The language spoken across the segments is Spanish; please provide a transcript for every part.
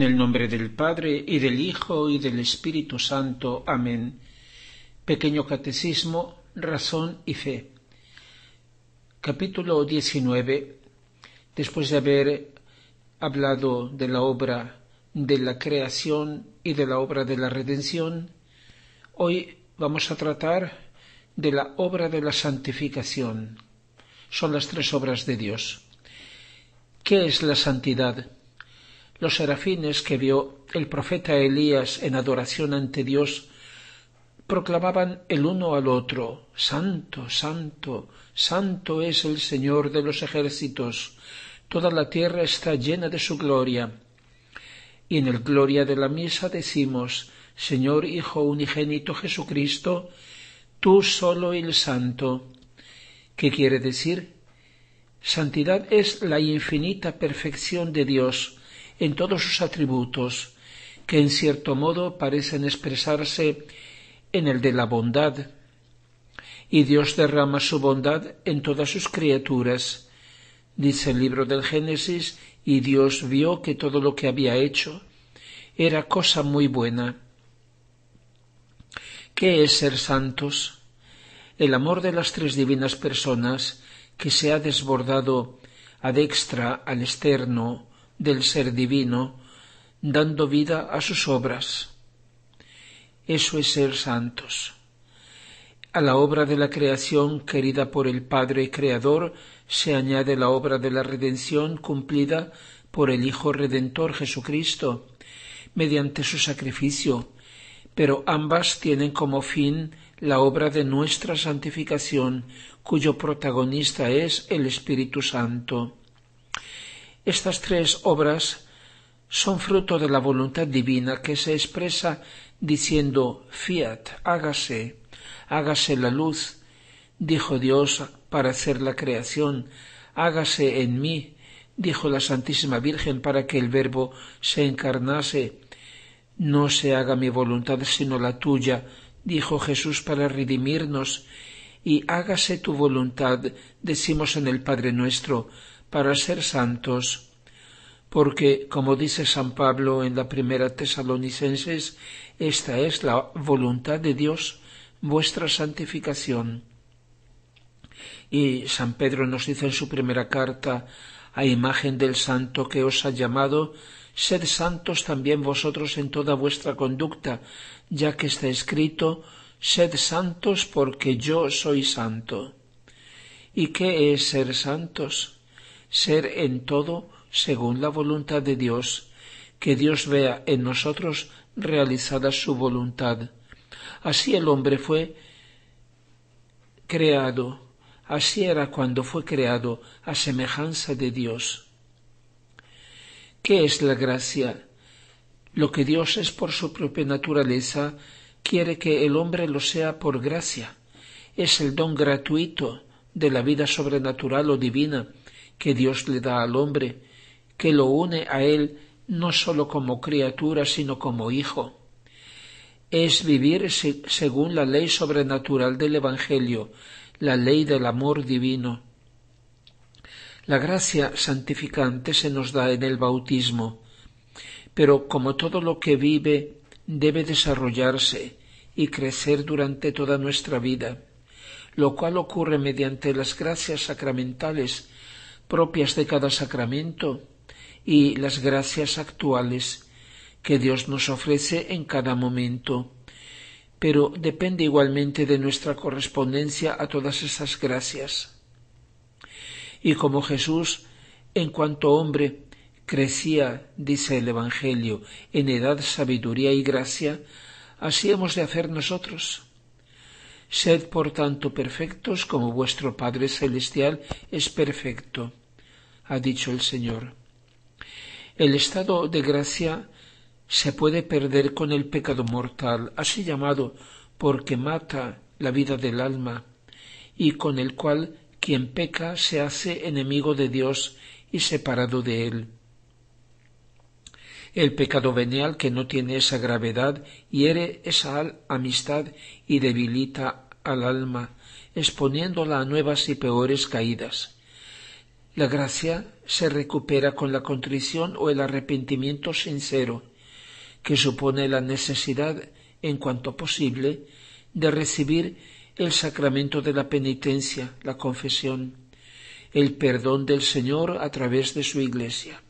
En el nombre del Padre, y del Hijo, y del Espíritu Santo. Amén. Pequeño Catecismo, Razón y Fe. Capítulo 19. Después de haber hablado de la obra de la creación y de la obra de la redención, hoy vamos a tratar de la obra de la santificación. Son las tres obras de Dios. ¿Qué es la santidad? Los serafines que vio el profeta Elías en adoración ante Dios proclamaban el uno al otro Santo, Santo, Santo es el Señor de los ejércitos, toda la tierra está llena de su gloria. Y en el gloria de la misa decimos Señor Hijo Unigénito Jesucristo, tú solo el Santo. ¿Qué quiere decir? Santidad es la infinita perfección de Dios, en todos sus atributos, que en cierto modo parecen expresarse en el de la bondad, y Dios derrama su bondad en todas sus criaturas. Dice el libro del Génesis, y Dios vio que todo lo que había hecho era cosa muy buena. ¿Qué es ser santos? El amor de las tres divinas personas que se ha desbordado ad extra al externo del ser divino, dando vida a sus obras. Eso es ser santos. A la obra de la creación querida por el Padre Creador se añade la obra de la redención cumplida por el Hijo Redentor Jesucristo, mediante su sacrificio, pero ambas tienen como fin la obra de nuestra santificación, cuyo protagonista es el Espíritu Santo. Estas tres obras son fruto de la voluntad divina que se expresa diciendo fiat, hágase, hágase la luz, dijo Dios para hacer la creación, hágase en mí, dijo la Santísima Virgen para que el Verbo se encarnase, no se haga mi voluntad sino la tuya, dijo Jesús para redimirnos, y hágase tu voluntad, decimos en el Padre nuestro, para ser santos, porque, como dice San Pablo en la primera Tesalonicenses, esta es la voluntad de Dios, vuestra santificación. Y San Pedro nos dice en su primera carta, a imagen del santo que os ha llamado, sed santos también vosotros en toda vuestra conducta, ya que está escrito, sed santos porque yo soy santo. ¿Y qué es ser santos? ser en todo según la voluntad de Dios, que Dios vea en nosotros realizada su voluntad. Así el hombre fue creado, así era cuando fue creado a semejanza de Dios. ¿Qué es la gracia? Lo que Dios es por su propia naturaleza, quiere que el hombre lo sea por gracia. Es el don gratuito de la vida sobrenatural o divina que Dios le da al hombre, que lo une a él no sólo como criatura, sino como hijo. Es vivir según la ley sobrenatural del Evangelio, la ley del amor divino. La gracia santificante se nos da en el bautismo, pero como todo lo que vive debe desarrollarse y crecer durante toda nuestra vida, lo cual ocurre mediante las gracias sacramentales propias de cada sacramento y las gracias actuales que Dios nos ofrece en cada momento, pero depende igualmente de nuestra correspondencia a todas esas gracias. Y como Jesús, en cuanto hombre, crecía, dice el Evangelio, en edad, sabiduría y gracia, así hemos de hacer nosotros. Sed, por tanto, perfectos como vuestro Padre Celestial es perfecto ha dicho el Señor. El estado de gracia se puede perder con el pecado mortal, así llamado porque mata la vida del alma, y con el cual quien peca se hace enemigo de Dios y separado de él. El pecado venial que no tiene esa gravedad hiere esa amistad y debilita al alma, exponiéndola a nuevas y peores caídas. La gracia se recupera con la contrición o el arrepentimiento sincero, que supone la necesidad, en cuanto posible, de recibir el sacramento de la penitencia, la confesión, el perdón del Señor a través de su Iglesia.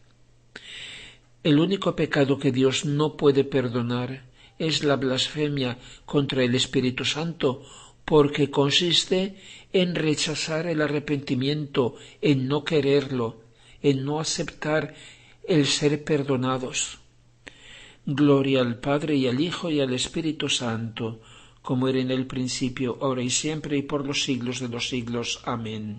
El único pecado que Dios no puede perdonar es la blasfemia contra el Espíritu Santo porque consiste en rechazar el arrepentimiento, en no quererlo, en no aceptar el ser perdonados. Gloria al Padre y al Hijo y al Espíritu Santo, como era en el principio, ahora y siempre, y por los siglos de los siglos. Amén.